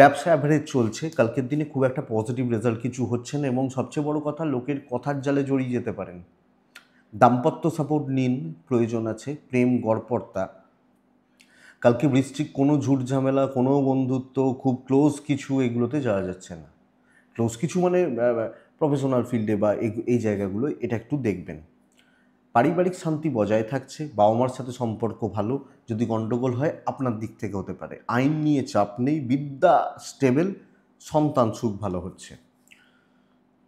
ব্যবসা অ্যাভারেজ চলছে কালকের দিনে খুব একটা পজিটিভ রেজাল্ট কিছু হচ্ছে না এবং সবচেয়ে বড় কথা লোকের কথার জালে জড়িয়ে যেতে পারেন দাম্পত্য সাপোর্ট নিন প্রয়োজন আছে প্রেম গড়পর্তা কালকে বৃষ্টিক কোনো ঝুট ঝামেলা কোনো বন্ধুত্ব খুব ক্লোজ কিছু এগুলোতে যাওয়া যাচ্ছে না ক্লোজ কিছু মানে প্রফেশনাল ফিল্ডে বা এই জায়গাগুলো এটা একটু দেখবেন পারিবারিক শান্তি বজায় থাকছে বাবা মার সাথে সম্পর্ক ভালো যদি গণ্ডগোল হয় আপনার দিক থেকে হতে পারে আইন নিয়ে চাপ নেই বিদ্যা স্টেবেল সন্তান সুখ ভালো হচ্ছে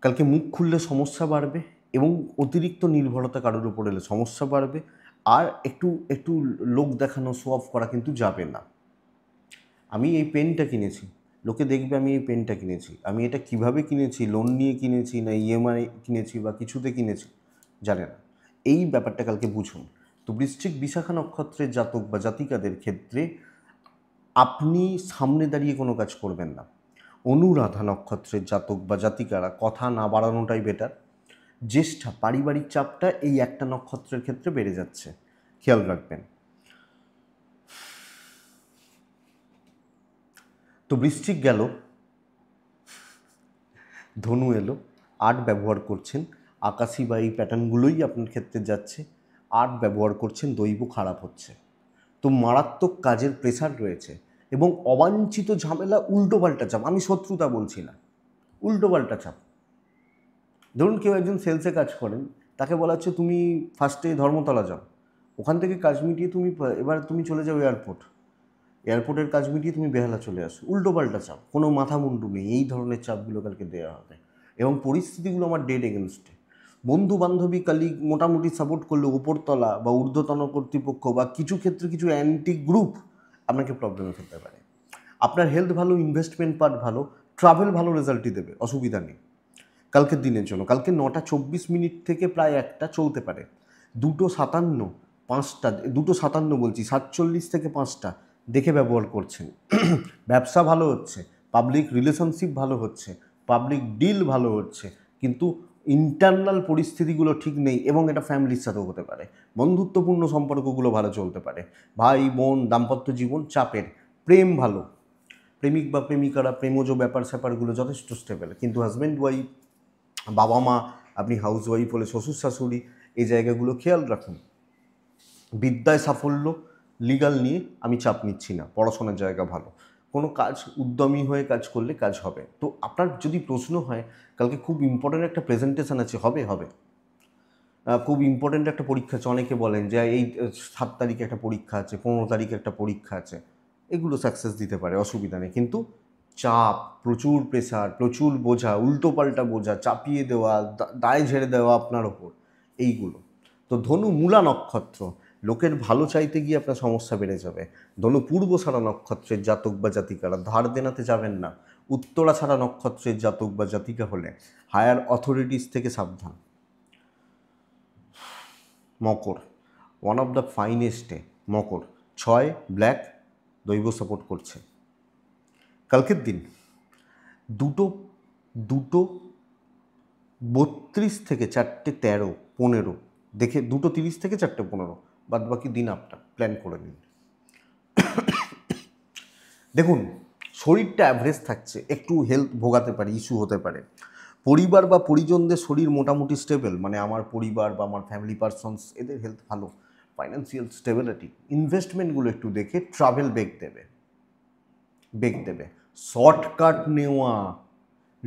কালকে মুখ খুললে সমস্যা বাড়বে এবং অতিরিক্ত নির্ভরতা কারোর উপর এলে সমস্যা বাড়বে আর একটু একটু লোক দেখানো শো অফ করা কিন্তু যাবে না আমি এই পেনটা কিনেছি লোকে দেখবে আমি এই পেনটা কিনেছি আমি এটা কিভাবে কিনেছি লোন নিয়ে কিনেছি না ইএমআই e কিনেছি বা কিছুতে কিনেছি জানে না এই ব্যাপারটা কালকে বুঝুন তো বৃশ্চিক বিশাখা নক্ষত্রের জাতক বা জাতিকাদের ক্ষেত্রে আপনি সামনে দাঁড়িয়ে কোনো কাজ করবেন না অনুরাধা নক্ষত্রের জাতক বা জাতিকারা কথা না বাড়ানোটাই বেটার জ্যেষ্ঠা পারিবারিক চাপটা এই একটা নক্ষত্রের ক্ষেত্রে বেড়ে যাচ্ছে খেয়াল রাখবেন তো বৃশ্চিক গেল ধনু এলো আর্ট ব্যবহার করছেন আকাশি বা এই প্যাটার্নগুলোই আপনার ক্ষেত্রে যাচ্ছে আর্ট ব্যবহার করছেন দৈব খারাপ হচ্ছে তো মারাত্মক কাজের প্রেশার রয়েছে এবং অবাঞ্ছিত ঝামেলা উল্টোপাল্টা চাপ আমি শত্রুতা বলছি না উল্টোপাল্টা চাপ ধরুন কেউ একজন সেলসে কাজ করেন তাকে বলা হচ্ছে তুমি ফার্স্টে ধর্মতলা যাও ওখান থেকে কাজ মিটিয়ে তুমি এবার তুমি চলে যাও এয়ারপোর্ট এয়ারপোর্টের কাজ মিটিয়ে তুমি বেহালা চলে আসো উল্টো পাল্টা চাপ কোনো মাথা মুন্ডু নেই এই ধরনের চাপগুলো কালকে দেওয়া হবে এবং পরিস্থিতিগুলো আমার ডেড এগেনস্টে বন্ধু বান্ধবী কালিগ মোটামুটি সাপোর্ট করলে উপরতলা বা ঊর্ধ্বতন কর্তৃপক্ষ বা কিছু ক্ষেত্রে কিছু অ্যান্টি গ্রুপ আপনাকে প্রবলেমে ফেলতে পারে আপনার হেলথ ভালো ইনভেস্টমেন্ট পার্ট ভালো ট্রাভেল ভালো রেজাল্টই দেবে অসুবিধা নেই কালকের দিনের জন্য কালকে নটা চব্বিশ মিনিট থেকে প্রায় একটা চলতে পারে দুটো সাতান্ন পাঁচটা দুটো সাতান্ন বলছি সাতচল্লিশ থেকে পাঁচটা দেখে ব্যবহার করছেন ব্যবসা ভালো হচ্ছে পাবলিক রিলেশনশিপ ভালো হচ্ছে পাবলিক ডিল ভালো হচ্ছে কিন্তু ইন্টারনাল পরিস্থিতিগুলো ঠিক নেই এবং এটা ফ্যামিলির সাথেও হতে পারে বন্ধুত্বপূর্ণ সম্পর্কগুলো ভালো চলতে পারে ভাই বোন দাম্পত্য জীবন চাপের প্রেম ভালো প্রেমিক বা প্রেমিকারা প্রেমজ ব্যাপার স্যাপারগুলো যথেষ্ট স্টেবেল কিন্তু হাজব্যান্ড ওয়াইফ বাবা মা আপনি হাউসওয়াইফ হলে শ্বশুর শাশুড়ি এই জায়গাগুলো খেয়াল রাখুন বিদ্যায় সাফল্য লিগাল নিয়ে আমি চাপ নিচ্ছি না পড়াশোনার জায়গা ভালো কোনো কাজ উদ্যমী হয়ে কাজ করলে কাজ হবে তো আপনার যদি প্রশ্ন হয় কালকে খুব ইম্পর্টেন্ট একটা প্রেজেন্টেশান আছে হবে হবে খুব ইম্পর্টেন্ট একটা পরীক্ষা আছে অনেকে বলেন যে এই সাত তারিখে একটা পরীক্ষা আছে পনেরো তারিখে একটা পরীক্ষা আছে এগুলো সাকসেস দিতে পারে অসুবিধা নেই কিন্তু চাপ প্রচুর প্রেশার প্রচুর বোঝা উল্টোপাল্টা বোঝা চাপিয়ে দেওয়া দায় ঝেড়ে দেওয়া আপনার ওপর এইগুলো তো ধনু মূলা নক্ষত্র লোকের ভালো চাইতে গিয়ে আপনার সমস্যা বেড়ে যাবে ধনু পূর্ব ছাড়া নক্ষত্রের জাতক বা জাতিকারা ধার দেনাতে যাবেন না উত্তরা ছাড়া নক্ষত্রের জাতক বা জাতিকা হলে হায়ার অথরিটিস থেকে সাবধান মকর ওয়ান অফ দ্য ফাইনেস্টে মকর ছয় ব্ল্যাক দৈব সাপোর্ট করছে কালকের দিন দুটো দুটো বত্রিশ থেকে চারটে তেরো পনেরো দেখে দুটো তিরিশ থেকে চারটে পনেরো বাদ বাকি দিন আপনার প্ল্যান করে নিন দেখুন শরীরটা অ্যাভারেজ থাকছে একটু হেলথ ভোগাতে পারে ইস্যু হতে পারে পরিবার বা পরিজনদের শরীর মোটামুটি স্টেবল মানে আমার পরিবার বা আমার ফ্যামিলি পারসনস এদের হেলথ ভালো ফাইন্যান্সিয়াল স্টেবিলিটি ইনভেস্টমেন্টগুলো একটু দেখে ট্রাভেল বেগ দেবে বেগ দেবে শর্টকাট নেওয়া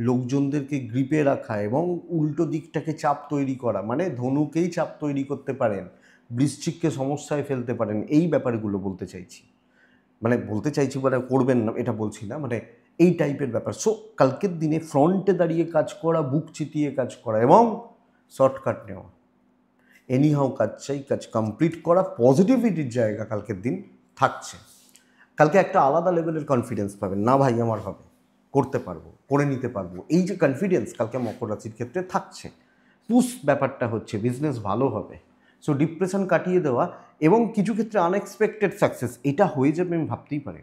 লোকজনদেরকে গ্রিপে রাখা এবং উল্টো দিকটাকে চাপ তৈরি করা মানে ধনুকেই চাপ তৈরি করতে পারেন বৃশ্চিককে সমস্যায় ফেলতে পারেন এই ব্যাপারগুলো বলতে চাইছি মানে বলতে চাইছি বলে করবেন না এটা বলছি না মানে এই টাইপের ব্যাপার সো কালকের দিনে ফ্রন্টে দাঁড়িয়ে কাজ করা বুক চিতিয়ে কাজ করা এবং শর্টকাট নেওয়া এনিহাও কাজ চাই কাজ কমপ্লিট করা পজিটিভিটির জায়গা কালকের দিন থাকছে কালকে একটা আলাদা লেভেলের কনফিডেন্স পাবেন না ভাই আমার হবে করতে পারবো করে নিতে পারবো এই যে কনফিডেন্স কালকে মকর রাশির ক্ষেত্রে থাকছে পুশ ব্যাপারটা হচ্ছে বিজনেস ভালো হবে সো ডিপ্রেশন কাটিয়ে দেওয়া এবং কিছু ক্ষেত্রে আনএক্সপেক্টেড সাকসেস এটা হয়ে যাবে আমি ভাবতেই পারি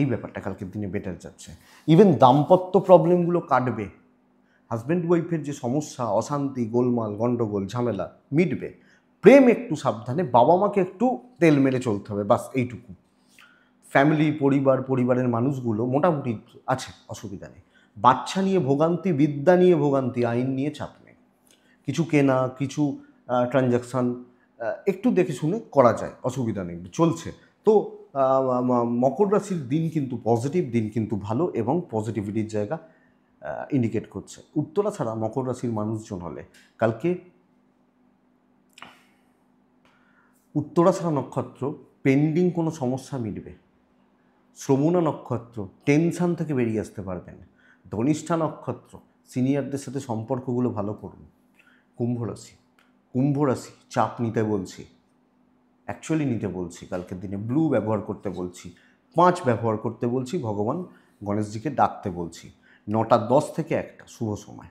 এই ব্যাপারটা কালকের দিনে বেটার যাচ্ছে ইভেন দাম্পত্য প্রবলেমগুলো কাটবে হাজব্যান্ড ওয়াইফের যে সমস্যা অশান্তি গোলমাল গণ্ডগোল ঝামেলা মিটবে প্রেম একটু সাবধানে বাবা মাকে একটু তেল মেরে চলতে হবে বাস এইটুকু ফ্যামিলি পরিবার পরিবারের মানুষগুলো মোটামুটি আছে অসুবিধা নেই বাচ্চা নিয়ে ভোগান্তি বিদ্যা নিয়ে ভোগান্তি আইন নিয়ে চাপ নেই কিছু কেনা কিছু ট্রানজ্যাকশান একটু দেখে শুনে করা যায় অসুবিধা নেই চলছে তো মকর রাশির দিন কিন্তু পজিটিভ দিন কিন্তু ভালো এবং পজিটিভিটির জায়গা ইন্ডিকেট করছে উত্তরা ছাড়া মকর রাশির মানুষজন হলে কালকে উত্তরা ছাড়া নক্ষত্র পেন্ডিং কোনো সমস্যা মিটবে শ্রমণা নক্ষত্র টেনশান থেকে বেরিয়ে আসতে পারবেন ধনিষ্ঠা নক্ষত্র সিনিয়রদের সাথে সম্পর্কগুলো ভালো করুন কুম্ভ রাশি কুম্ভ রাশি চাপ নিতে বলছি অ্যাকচুয়ালি নিতে বলছি কালকের দিনে ব্লু ব্যবহার করতে বলছি পাঁচ ব্যবহার করতে বলছি ভগবান গণেশজিকে ডাকতে বলছি নটা দশ থেকে একটা শুভ সময়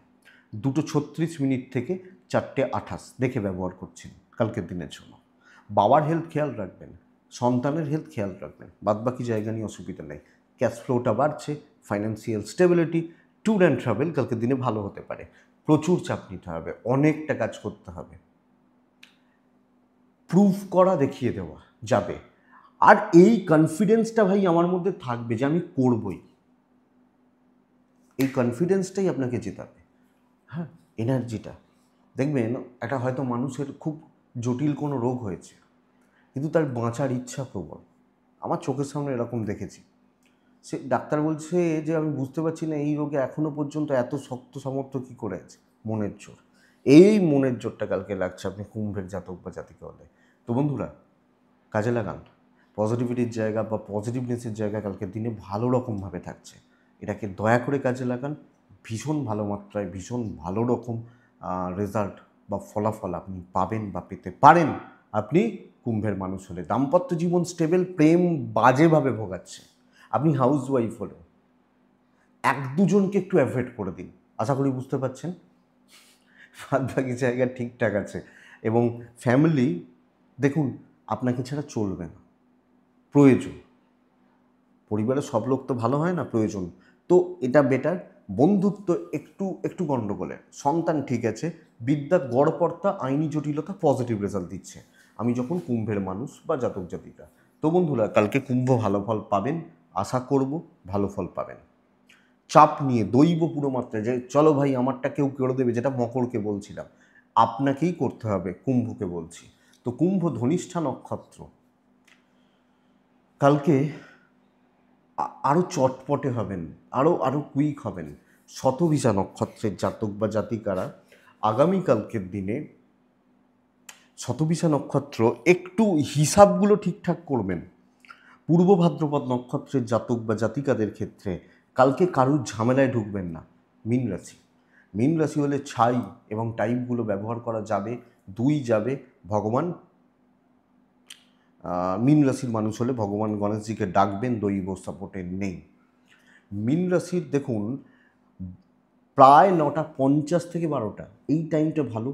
দুটো ছত্রিশ মিনিট থেকে চারটে আঠাশ দেখে ব্যবহার করছেন কালকের দিনের জন্য বাবার হেলথ খেয়াল রাখবেন সন্তানের হেলথ খেয়াল রাখবেন বাদবাকি জায়গা নিয়ে অসুবিধা নেই ক্যাশ ফ্লোটা বাড়ছে financial stability tour and travel কালকে দিনে ভালো হতে পারে প্রচুর চাপ নিতে হবে অনেকটা কাজ করতে হবে প্রুফ করা দেখিয়ে দেওয়া যাবে আর এই কনফিডেন্সটা ভাই আমার মধ্যে থাকবে যে আমি করবই এই কনফিডেন্সটাই আপনাকে জেতাবে হ্যাঁ এনার্জিটা দেখবেন এটা হয়তো মানুষের খুব জটিল কোনো রোগ হয়েছে কিন্তু তার বাঁচার ইচ্ছা প্রবল আমার চোখের সামনে এরকম দেখেছি সে ডাক্তার বলছে যে আমি বুঝতে পারছি না এই রোগে এখনও পর্যন্ত এত শক্ত সামর্থ্য কী করে আছে মনের জোর এই মনের জোরটা কালকে লাগছে আপনি কুম্ভের জাতক বা জাতিকে হলে তো বন্ধুরা কাজে লাগান পজিটিভিটির জায়গা বা পজিটিভনেসের জায়গা কালকে দিনে ভালো রকমভাবে থাকছে এটাকে দয়া করে কাজে লাগান ভীষণ ভালো মাত্রায় ভীষণ ভালো রকম রেজাল্ট বা ফলাফল আপনি পাবেন বা পেতে পারেন আপনি কুম্ভের মানুষ হলে দাম্পত্য জীবন স্টেবল প্রেম বাজেভাবে ভোগাচ্ছে আপনি হাউস ওয়াইফ হলে এক দুজনকে একটু অ্যাভয়েড করে দিন আশা করি বুঝতে পারছেন বাদ বাকি জায়গা ঠিকঠাক আছে এবং ফ্যামিলি দেখুন আপনাকে ছাড়া চলবে না প্রয়োজন পরিবারের সব লোক তো ভালো হয় না প্রয়োজন তো এটা বেটার বন্ধুত্ব একটু একটু গণ্ডগোলের সন্তান ঠিক আছে বিদ্যা গড়পর্তা আইনি জটিলতা পজিটিভ রেজাল্ট দিচ্ছে আমি যখন কুম্ভের মানুষ বা জাতক জাতিকা তো বন্ধুরা কালকে কুম্ভ ভালো ফল পাবেন আশা করব ভালো ফল পাবেন চাপ নিয়ে দৈব পুরো মাত্রায় যে চলো ভাই আমারটা কেউ কেড়ে দেবে যেটা মকরকে বলছিলাম আপনাকেই করতে হবে কুম্ভকে বলছি তো কুম্ভ ধনিষ্ঠা নক্ষত্র কালকে আরও চটপটে হবেন আরও আরও কুইক হবেন শতভিজা নক্ষত্রের জাতক বা জাতিকারা আগামীকালকের দিনে শতবিশা নক্ষত্র একটু হিসাবগুলো ঠিকঠাক করবেন পূর্ব ভাদ্রপদ নক্ষত্রের জাতক বা জাতিকাদের ক্ষেত্রে কালকে কারুর ঝামেলায় ঢুকবেন না মীন রাশি মীন রাশি হলে ছাই এবং টাইমগুলো ব্যবহার করা যাবে দুই যাবে ভগবান মীন রাশির মানুষ হলে ভগবান গণেশজিকে ডাকবেন দৈব সাপোর্টে নেই মীন রাশির দেখুন প্রায় নটা পঞ্চাশ থেকে বারোটা এই টাইমটা ভালো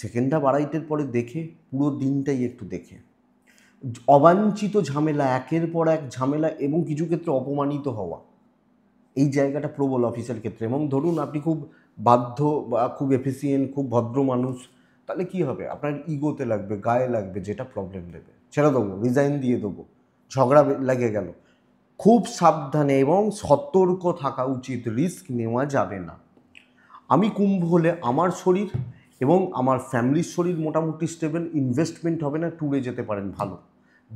সেকেন্ড হাফ আড়াইটের পরে দেখে পুরো দিনটাই একটু দেখে অবাঞ্ছিত ঝামেলা একের পর এক ঝামেলা এবং কিছু ক্ষেত্রে অপমানিত হওয়া এই জায়গাটা প্রবল অফিসের ক্ষেত্রে এবং ধরুন আপনি খুব বাধ্য বা খুব এফিসিয়েন্ট খুব ভদ্র মানুষ তাহলে কি হবে আপনার ইগোতে লাগবে গায়ে লাগবে যেটা প্রবলেম দেবে ছেড়ে দেবো রিজাইন দিয়ে দেবো ঝগড়া লেগে গেল খুব সাবধানে এবং সতর্ক থাকা উচিত রিস্ক নেওয়া যাবে না আমি কুম্ভ হলে আমার শরীর এবং আমার ফ্যামিলির শরীর মোটামুটি স্টেবেল ইনভেস্টমেন্ট হবে না ট্যুরে যেতে পারেন ভালো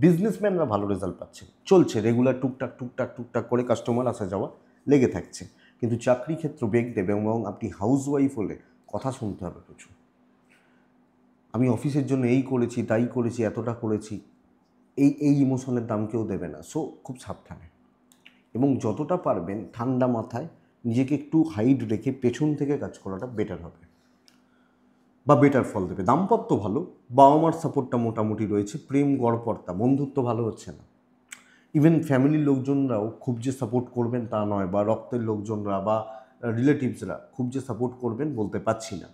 বিজনেসম্যানরা ভালো রেজাল্ট পাচ্ছে চলছে রেগুলার টুকটাক টুকটাক টুকটাক করে কাস্টমার আসা যাওয়া লেগে থাকছে কিন্তু চাকরি ক্ষেত্র বেগ দেবে এবং আপনি হাউসওয়াইফ হলে কথা শুনতে হবে প্রচুর আমি অফিসের জন্য এই করেছি তাই করেছি এতটা করেছি এই এই ইমোশনের দাম কেউ দেবে না সো খুব সাবধানে এবং যতটা পারবেন ঠান্ডা মাথায় নিজেকে একটু হাইট রেখে পেছন থেকে কাজ করাটা বেটার হবে বা বেটার ফল দেবে দাম্পত্য ভালো বাবা মার সাপোর্টটা মোটামুটি রয়েছে প্রেম গড়পর্তা বন্ধুত্ব ভালো হচ্ছে না ইভেন ফ্যামিলির লোকজনরাও খুব যে সাপোর্ট করবেন তা নয় বা রক্তের লোকজনরা বা রিলেটিভসরা খুব যে সাপোর্ট করবেন বলতে পারছি না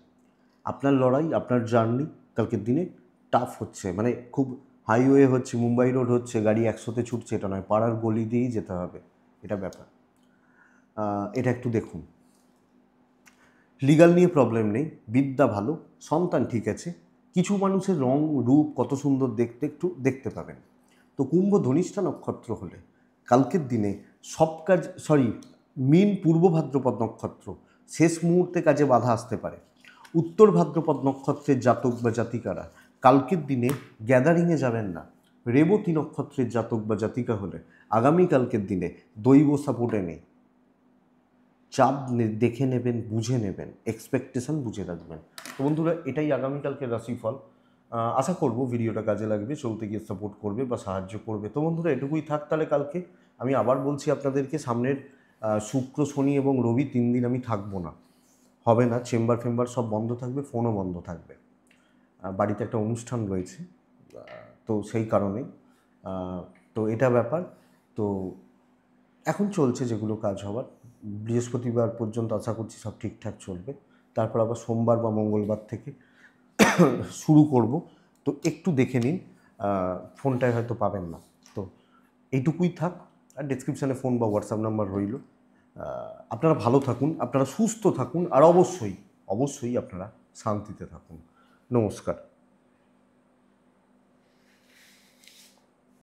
আপনার লড়াই আপনার জার্নি কালকের দিনে টাফ হচ্ছে মানে খুব হাইওয়ে হচ্ছে মুম্বাই রোড হচ্ছে গাড়ি একশোতে ছুটছে এটা নয় পাড়ার গলি দিয়েই যেতে হবে এটা ব্যাপার এটা একটু দেখুন লিগাল নিয়ে প্রবলেম নেই বিদ্যা ভালো সন্তান ঠিক আছে কিছু মানুষের রং রূপ কত সুন্দর দেখতে একটু দেখতে পাবেন তো কুম্ভ ধনিষ্ঠা নক্ষত্র হলে কালকের দিনে সব কাজ সরি মিন পূর্ব ভাদ্রপদ নক্ষত্র শেষ মুহূর্তে কাজে বাধা আসতে পারে উত্তর ভাদ্রপদ নক্ষত্রের জাতক বা জাতিকারা কালকের দিনে গ্যাদারিংয়ে যাবেন না রেবতী নক্ষত্রের জাতক বা জাতিকা হলে আগামীকালকের দিনে দৈব সাপোর্টে নেই চাপ দেখে নেবেন বুঝে নেবেন এক্সপেকটেশন বুঝে রাখবেন তো বন্ধুরা এটাই আগামীকালকে রাশিফল আশা করব ভিডিওটা কাজে লাগবে চলতে গিয়ে সাপোর্ট করবে বা সাহায্য করবে তো বন্ধুরা এটুকুই থাক তাহলে কালকে আমি আবার বলছি আপনাদেরকে সামনের শুক্র শনি এবং রবি তিন দিন আমি থাকবো না হবে না চেম্বার ফেম্বার সব বন্ধ থাকবে ফোনও বন্ধ থাকবে বাড়িতে একটা অনুষ্ঠান রয়েছে তো সেই কারণে তো এটা ব্যাপার তো এখন চলছে যেগুলো কাজ হওয়ার বৃহস্পতিবার পর্যন্ত আশা করছি সব ঠিকঠাক চলবে তারপর আবার সোমবার বা মঙ্গলবার থেকে শুরু করব তো একটু দেখে নিন ফোনটায় হয়তো পাবেন না তো এইটুকুই থাক আর ডিসক্রিপশানে ফোন বা হোয়াটসঅ্যাপ নাম্বার রইল আপনারা ভালো থাকুন আপনারা সুস্থ থাকুন আর অবশ্যই অবশ্যই আপনারা শান্তিতে থাকুন নমস্কার